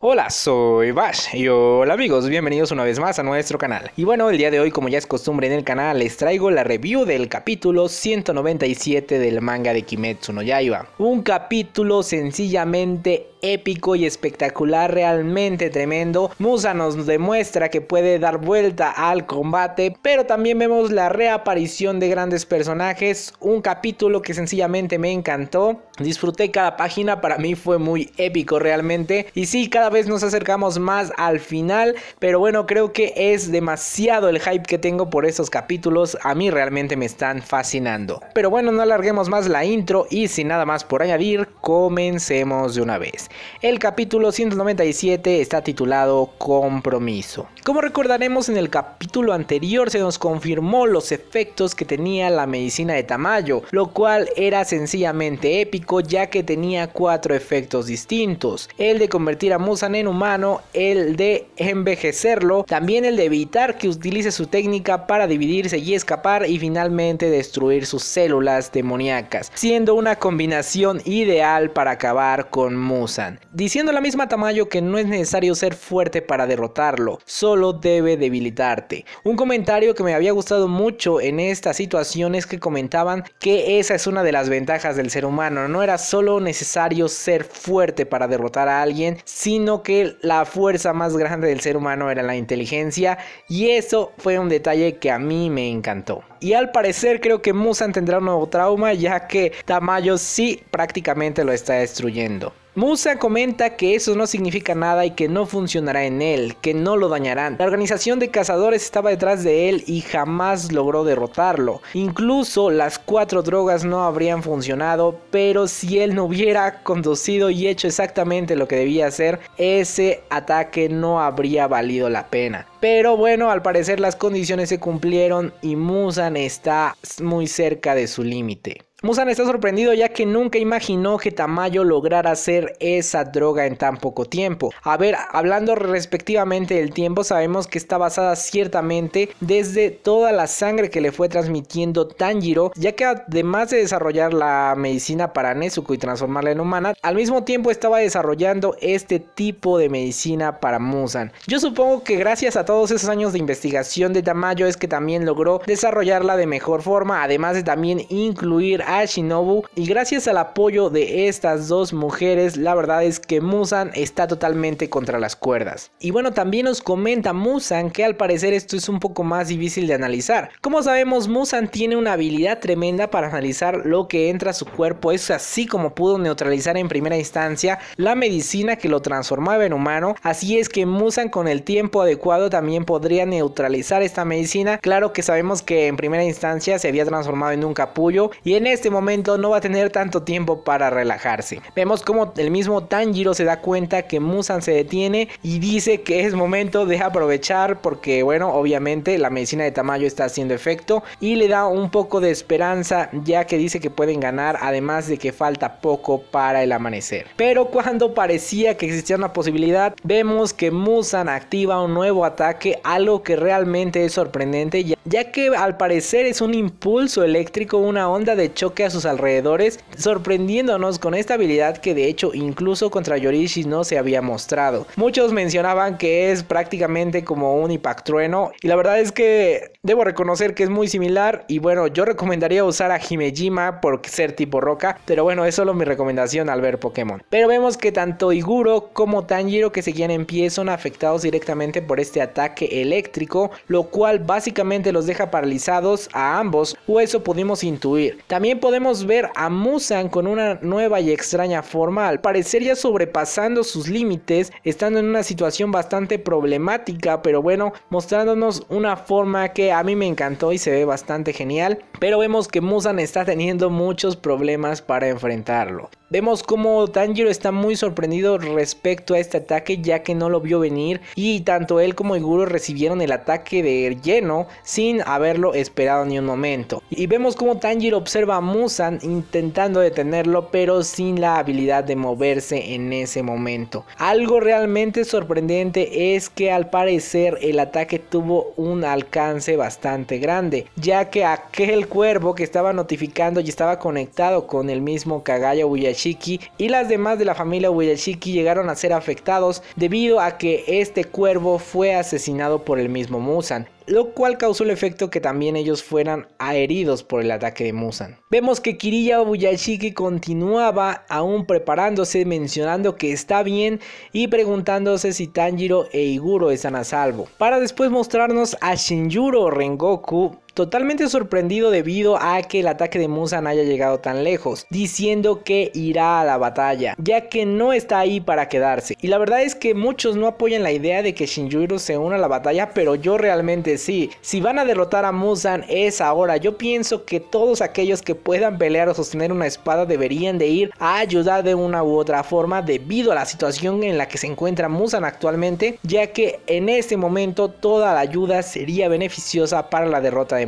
Hola, soy Bash y hola amigos, bienvenidos una vez más a nuestro canal. Y bueno, el día de hoy como ya es costumbre en el canal les traigo la review del capítulo 197 del manga de Kimetsu no Yaiba. Un capítulo sencillamente épico y espectacular, realmente tremendo. Musa nos demuestra que puede dar vuelta al combate, pero también vemos la reaparición de grandes personajes, un capítulo que sencillamente me encantó. Disfruté cada página, para mí fue muy épico realmente. Y sí, cada vez nos acercamos más al final, pero bueno, creo que es demasiado el hype que tengo por estos capítulos. A mí realmente me están fascinando. Pero bueno, no alarguemos más la intro y sin nada más por añadir, comencemos de una vez. El capítulo 197 está titulado Compromiso. Como recordaremos en el capítulo anterior se nos confirmó los efectos que tenía la medicina de Tamayo, lo cual era sencillamente épico ya que tenía cuatro efectos distintos. El de convertir a Musan en humano, el de envejecerlo, también el de evitar que utilice su técnica para dividirse y escapar y finalmente destruir sus células demoníacas, siendo una combinación ideal para acabar con Musan diciendo la misma Tamayo que no es necesario ser fuerte para derrotarlo, solo debe debilitarte. Un comentario que me había gustado mucho en esta situación es que comentaban que esa es una de las ventajas del ser humano, no era solo necesario ser fuerte para derrotar a alguien, sino que la fuerza más grande del ser humano era la inteligencia y eso fue un detalle que a mí me encantó. Y al parecer creo que Musan tendrá un nuevo trauma ya que Tamayo sí prácticamente lo está destruyendo. Musa comenta que eso no significa nada y que no funcionará en él, que no lo dañarán. La organización de cazadores estaba detrás de él y jamás logró derrotarlo. Incluso las cuatro drogas no habrían funcionado, pero si él no hubiera conducido y hecho exactamente lo que debía hacer, ese ataque no habría valido la pena. Pero bueno, al parecer las condiciones se cumplieron y Musan está muy cerca de su límite. Musan está sorprendido ya que nunca imaginó que Tamayo lograra hacer esa droga en tan poco tiempo. A ver, hablando respectivamente del tiempo, sabemos que está basada ciertamente desde toda la sangre que le fue transmitiendo Tanjiro, ya que además de desarrollar la medicina para Nezuko y transformarla en humana, al mismo tiempo estaba desarrollando este tipo de medicina para Musan. Yo supongo que gracias a todos esos años de investigación de Tamayo es que también logró desarrollarla de mejor forma, además de también incluir a Shinobu y gracias al apoyo de estas dos mujeres la verdad es que Musan está totalmente contra las cuerdas. Y bueno también nos comenta Musan que al parecer esto es un poco más difícil de analizar. Como sabemos Musan tiene una habilidad tremenda para analizar lo que entra a su cuerpo, es así como pudo neutralizar en primera instancia la medicina que lo transformaba en humano, así es que Musan con el tiempo adecuado también podría neutralizar esta medicina, claro que sabemos que en primera instancia se había transformado en un capullo y en este momento no va a tener tanto tiempo para relajarse. Vemos como el mismo Tanjiro se da cuenta que Musan se detiene y dice que es momento de aprovechar porque bueno, obviamente la medicina de Tamayo está haciendo efecto y le da un poco de esperanza ya que dice que pueden ganar además de que falta poco para el amanecer. Pero cuando parecía que existía una posibilidad, vemos que Musan activa un nuevo ataque, algo que realmente es sorprendente ya ya que al parecer es un impulso eléctrico, una onda de choque a sus alrededores, sorprendiéndonos con esta habilidad que de hecho incluso contra Yorishi no se había mostrado. Muchos mencionaban que es prácticamente como un trueno y la verdad es que debo reconocer que es muy similar y bueno, yo recomendaría usar a Himejima por ser tipo roca, pero bueno, es solo mi recomendación al ver Pokémon. Pero vemos que tanto Iguro como Tanjiro que seguían en pie son afectados directamente por este ataque eléctrico, lo cual básicamente los deja paralizados a ambos o eso pudimos intuir. También podemos ver a Musan con una nueva y extraña forma, al parecer ya sobrepasando sus límites, estando en una situación bastante problemática, pero bueno, mostrándonos una forma que a mí me encantó y se ve bastante genial, pero vemos que Musan está teniendo muchos problemas para enfrentarlo. Vemos como Tanjiro está muy sorprendido respecto a este ataque ya que no lo vio venir y tanto él como Iguro recibieron el ataque de lleno sin haberlo esperado ni un momento. Y vemos como Tanjiro observa a Musan intentando detenerlo pero sin la habilidad de moverse en ese momento. Algo realmente sorprendente es que al parecer el ataque tuvo un alcance bastante grande ya que aquel cuervo que estaba notificando y estaba conectado con el mismo Kagaya Uyashi y las demás de la familia Uyashiki llegaron a ser afectados debido a que este cuervo fue asesinado por el mismo Musan lo cual causó el efecto que también ellos fueran heridos por el ataque de Musan. Vemos que Kiriya Obuyashiki continuaba aún preparándose, mencionando que está bien y preguntándose si Tanjiro e Iguro están a salvo, para después mostrarnos a Shinjuro Rengoku totalmente sorprendido debido a que el ataque de Musan haya llegado tan lejos, diciendo que irá a la batalla, ya que no está ahí para quedarse. Y la verdad es que muchos no apoyan la idea de que Shinjuro se una a la batalla, pero yo realmente sí. Si van a derrotar a Musan es ahora. Yo pienso que todos aquellos que puedan pelear o sostener una espada deberían de ir a ayudar de una u otra forma debido a la situación en la que se encuentra Musan actualmente, ya que en este momento toda la ayuda sería beneficiosa para la derrota de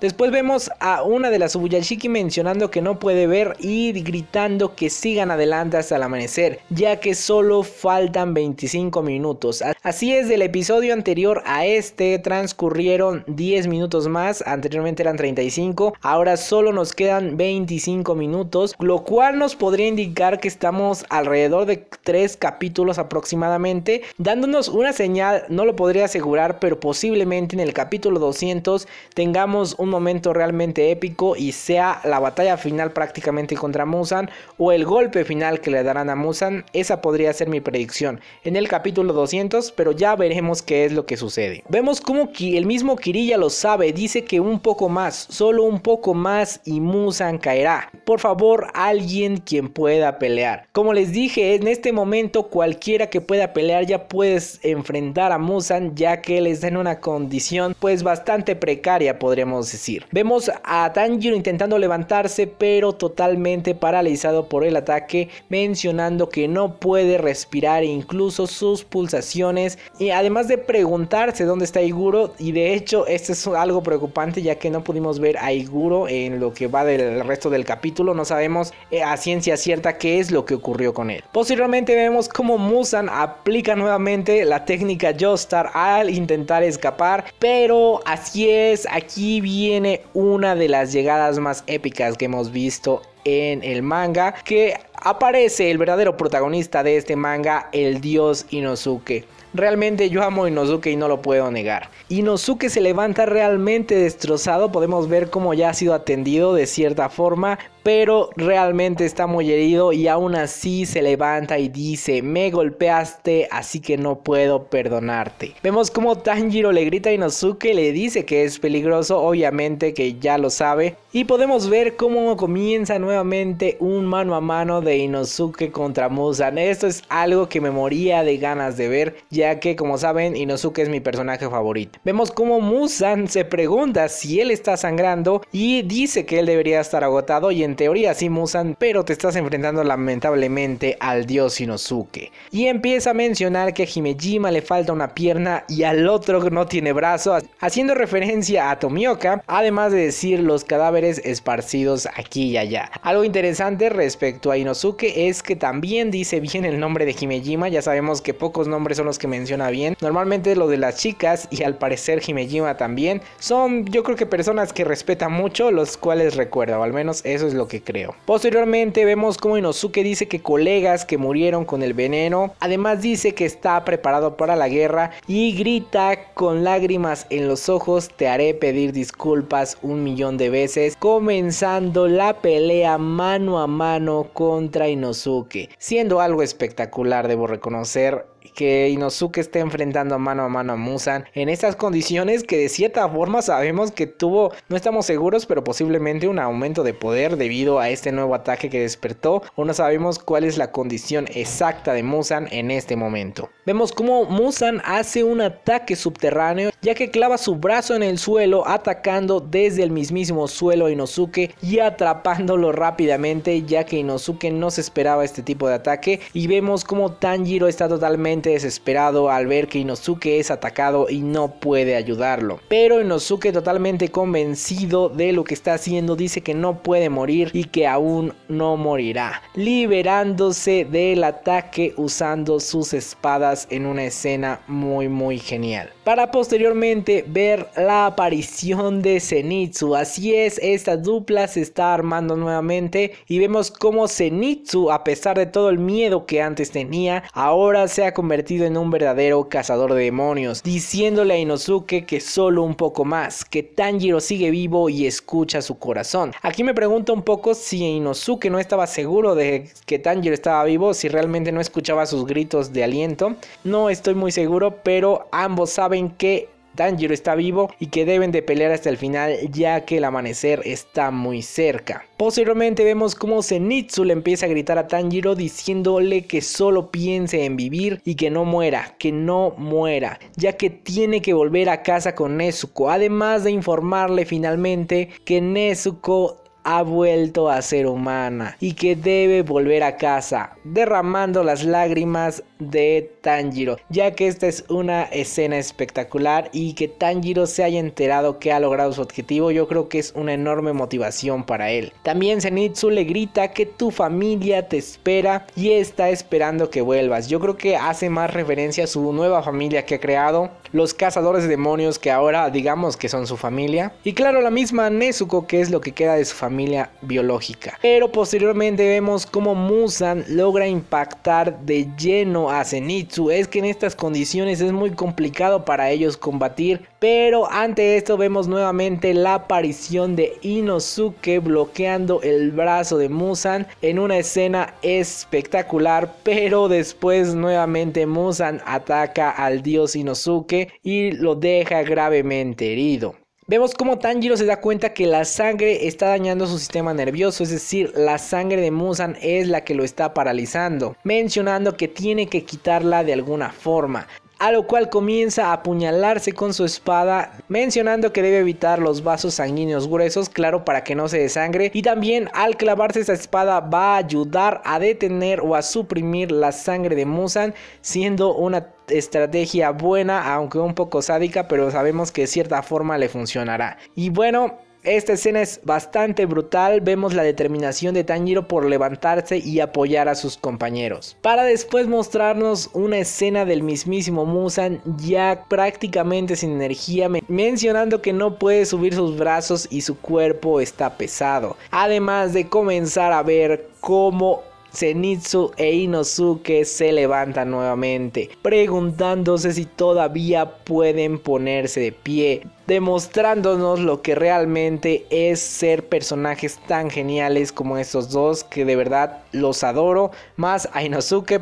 Después vemos a una de las Ubuyashiki mencionando que no puede ver y gritando que sigan adelante hasta el amanecer, ya que solo faltan 25 minutos. Así es, del episodio anterior a este transcurrieron 10 minutos más, anteriormente eran 35, ahora solo nos quedan 25 minutos, lo cual nos podría indicar que estamos alrededor de 3 capítulos aproximadamente, dándonos una señal, no lo podría asegurar, pero posiblemente en el capítulo 200 tengamos un momento realmente épico y sea la batalla final prácticamente contra Musan o el golpe final que le darán a Musan, esa podría ser mi predicción en el capítulo 200, pero ya veremos qué es lo que sucede. Vemos como el mismo Kirilla lo sabe, dice que un poco más, solo un poco más y Musan caerá. Por favor, alguien quien pueda pelear. Como les dije, en este momento cualquiera que pueda pelear ya puedes enfrentar a Musan ya que él está en una condición pues bastante precaria podríamos decir. Vemos a Tanjiro intentando levantarse, pero totalmente paralizado por el ataque, mencionando que no puede respirar e incluso sus pulsaciones. Y además de preguntarse dónde está Iguro, y de hecho esto es algo preocupante ya que no pudimos ver a Iguro en lo que va del resto del capítulo, no sabemos eh, a ciencia cierta qué es lo que ocurrió con él. Posiblemente vemos cómo Musan aplica nuevamente la técnica Joestar al intentar escapar, pero así es, aquí viene una de las llegadas más épicas que hemos visto en el manga, que aparece el verdadero protagonista de este manga, el dios Inosuke. Realmente yo amo a Inosuke y no lo puedo negar. Inosuke se levanta realmente destrozado, podemos ver cómo ya ha sido atendido de cierta forma, pero realmente está muy herido y aún así se levanta y dice, me golpeaste, así que no puedo perdonarte. Vemos como Tanjiro le grita a Inosuke, le dice que es peligroso, obviamente que ya lo sabe. Y podemos ver cómo comienza nuevamente un mano a mano de Inosuke contra Musan. Esto es algo que me moría de ganas de ver, ya que como saben, Inosuke es mi personaje favorito. Vemos cómo Musan se pregunta si él está sangrando y dice que él debería estar agotado y en teoría sí Musan, pero te estás enfrentando lamentablemente al dios Inosuke. Y empieza a mencionar que a Himejima le falta una pierna y al otro no tiene brazo, haciendo referencia a Tomioka, además de decir los cadáveres esparcidos aquí y allá. Algo interesante respecto a Inosuke es que también dice bien el nombre de Himejima, ya sabemos que pocos nombres son los que menciona bien, normalmente lo de las chicas y al parecer Himejima también, son yo creo que personas que respeta mucho, los cuales recuerdo, o al menos eso es lo que creo. Posteriormente vemos como Inosuke dice que colegas que murieron con el veneno, además dice que está preparado para la guerra y grita con lágrimas en los ojos te haré pedir disculpas un millón de veces, comenzando la pelea mano a mano contra Inosuke, siendo algo espectacular debo reconocer que Inosuke esté enfrentando mano a mano a Musan en estas condiciones que de cierta forma sabemos que tuvo, no estamos seguros, pero posiblemente un aumento de poder debido a este nuevo ataque que despertó o no sabemos cuál es la condición exacta de Musan en este momento. Vemos como Musan hace un ataque subterráneo ya que clava su brazo en el suelo atacando desde el mismísimo suelo a Inosuke y atrapándolo rápidamente ya que Inosuke no se esperaba este tipo de ataque y vemos como Tanjiro está totalmente desesperado al ver que Inosuke es atacado y no puede ayudarlo. Pero Inosuke totalmente convencido de lo que está haciendo dice que no puede morir y que aún no morirá, liberándose del ataque usando sus espadas en una escena muy muy genial. Para posteriormente ver la aparición de Zenitsu, así es, esta dupla se está armando nuevamente y vemos cómo Zenitsu a pesar de todo el miedo que antes tenía, ahora se ha convertido en un verdadero cazador de demonios, diciéndole a Inosuke que solo un poco más, que Tanjiro sigue vivo y escucha su corazón. Aquí me pregunto un poco si Inosuke no estaba seguro de que Tanjiro estaba vivo, si realmente no escuchaba sus gritos de aliento. No estoy muy seguro, pero ambos saben que Tanjiro está vivo y que deben de pelear hasta el final ya que el amanecer está muy cerca. Posteriormente vemos como Zenitsu le empieza a gritar a Tanjiro diciéndole que solo piense en vivir y que no muera, que no muera, ya que tiene que volver a casa con Nezuko, además de informarle finalmente que Nezuko ha vuelto a ser humana y que debe volver a casa, derramando las lágrimas de Tanjiro, ya que esta es una escena espectacular y que Tanjiro se haya enterado que ha logrado su objetivo, yo creo que es una enorme motivación para él. También Zenitsu le grita que tu familia te espera y está esperando que vuelvas. Yo creo que hace más referencia a su nueva familia que ha creado los cazadores de demonios que ahora digamos que son su familia, y claro la misma Nezuko que es lo que queda de su familia biológica. Pero posteriormente vemos cómo Musan logra impactar de lleno a Zenitsu, es que en estas condiciones es muy complicado para ellos combatir, pero ante esto vemos nuevamente la aparición de Inosuke bloqueando el brazo de Musan en una escena espectacular, pero después nuevamente Musan ataca al dios Inosuke y lo deja gravemente herido. Vemos como Tanjiro se da cuenta que la sangre está dañando su sistema nervioso, es decir, la sangre de Musan es la que lo está paralizando, mencionando que tiene que quitarla de alguna forma. A lo cual comienza a apuñalarse con su espada, mencionando que debe evitar los vasos sanguíneos gruesos, claro, para que no se desangre. Y también al clavarse esa espada va a ayudar a detener o a suprimir la sangre de Musan, siendo una estrategia buena, aunque un poco sádica, pero sabemos que de cierta forma le funcionará. Y bueno, esta escena es bastante brutal, vemos la determinación de Tanjiro por levantarse y apoyar a sus compañeros. Para después mostrarnos una escena del mismísimo Musan ya prácticamente sin energía, mencionando que no puede subir sus brazos y su cuerpo está pesado. Además de comenzar a ver cómo Zenitsu e Inosuke se levantan nuevamente, preguntándose si todavía pueden ponerse de pie, demostrándonos lo que realmente es ser personajes tan geniales como estos dos, que de verdad los adoro, más a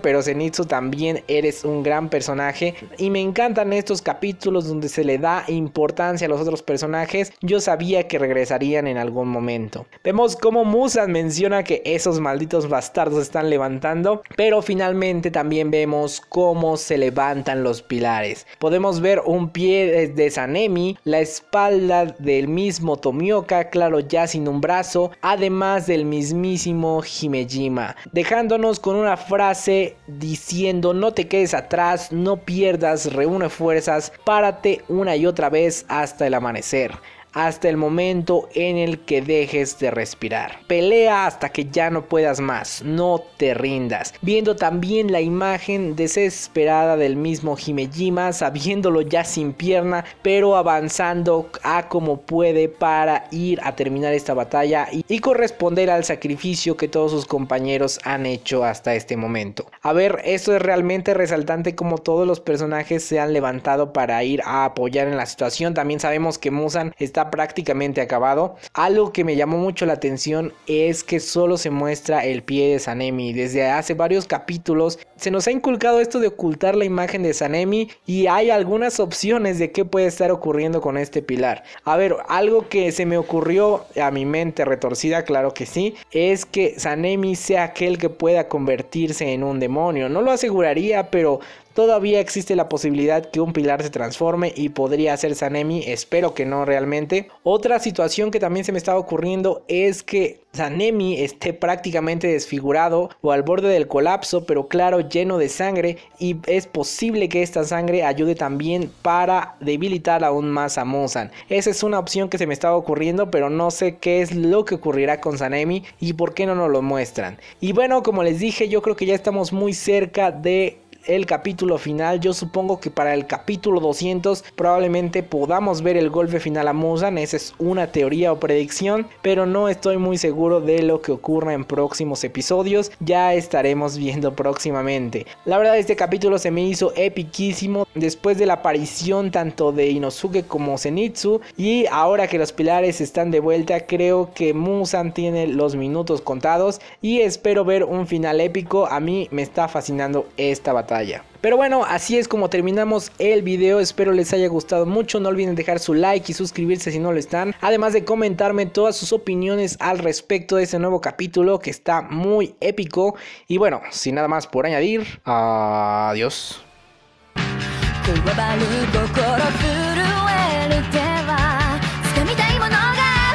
pero Zenitsu también eres un gran personaje y me encantan estos capítulos donde se le da importancia a los otros personajes, yo sabía que regresarían en algún momento. Vemos cómo Musan menciona que esos malditos bastardos están levantando, pero finalmente también vemos cómo se levantan los pilares. Podemos ver un pie de Sanemi, espalda del mismo Tomioka, claro ya sin un brazo, además del mismísimo Himejima, dejándonos con una frase diciendo no te quedes atrás, no pierdas, reúne fuerzas, párate una y otra vez hasta el amanecer hasta el momento en el que dejes de respirar. Pelea hasta que ya no puedas más, no te rindas. Viendo también la imagen desesperada del mismo Himejima, sabiéndolo ya sin pierna, pero avanzando a como puede para ir a terminar esta batalla y, y corresponder al sacrificio que todos sus compañeros han hecho hasta este momento. A ver, esto es realmente resaltante como todos los personajes se han levantado para ir a apoyar en la situación. También sabemos que Musan está prácticamente acabado. Algo que me llamó mucho la atención es que solo se muestra el pie de Sanemi. Desde hace varios capítulos se nos ha inculcado esto de ocultar la imagen de Sanemi y hay algunas opciones de qué puede estar ocurriendo con este pilar. A ver, algo que se me ocurrió a mi mente retorcida, claro que sí, es que Sanemi sea aquel que pueda convertirse en un demonio. No lo aseguraría, pero Todavía existe la posibilidad que un pilar se transforme y podría ser Sanemi, espero que no realmente. Otra situación que también se me está ocurriendo es que Sanemi esté prácticamente desfigurado o al borde del colapso, pero claro, lleno de sangre y es posible que esta sangre ayude también para debilitar aún más a Mozan. Esa es una opción que se me estaba ocurriendo, pero no sé qué es lo que ocurrirá con Sanemi y por qué no nos lo muestran. Y bueno, como les dije, yo creo que ya estamos muy cerca de el capítulo final. Yo supongo que para el capítulo 200 probablemente podamos ver el golpe final a Musan Esa es una teoría o predicción, pero no estoy muy seguro de lo que ocurra en próximos episodios. Ya estaremos viendo próximamente. La verdad, este capítulo se me hizo epiquísimo después de la aparición tanto de Inosuke como Zenitsu. Y ahora que los pilares están de vuelta, creo que Musan tiene los minutos contados y espero ver un final épico. A mí me está fascinando esta batalla. Pero bueno, así es como terminamos el video, espero les haya gustado mucho, no olviden dejar su like y suscribirse si no lo están, además de comentarme todas sus opiniones al respecto de este nuevo capítulo que está muy épico y bueno, sin nada más por añadir, adiós.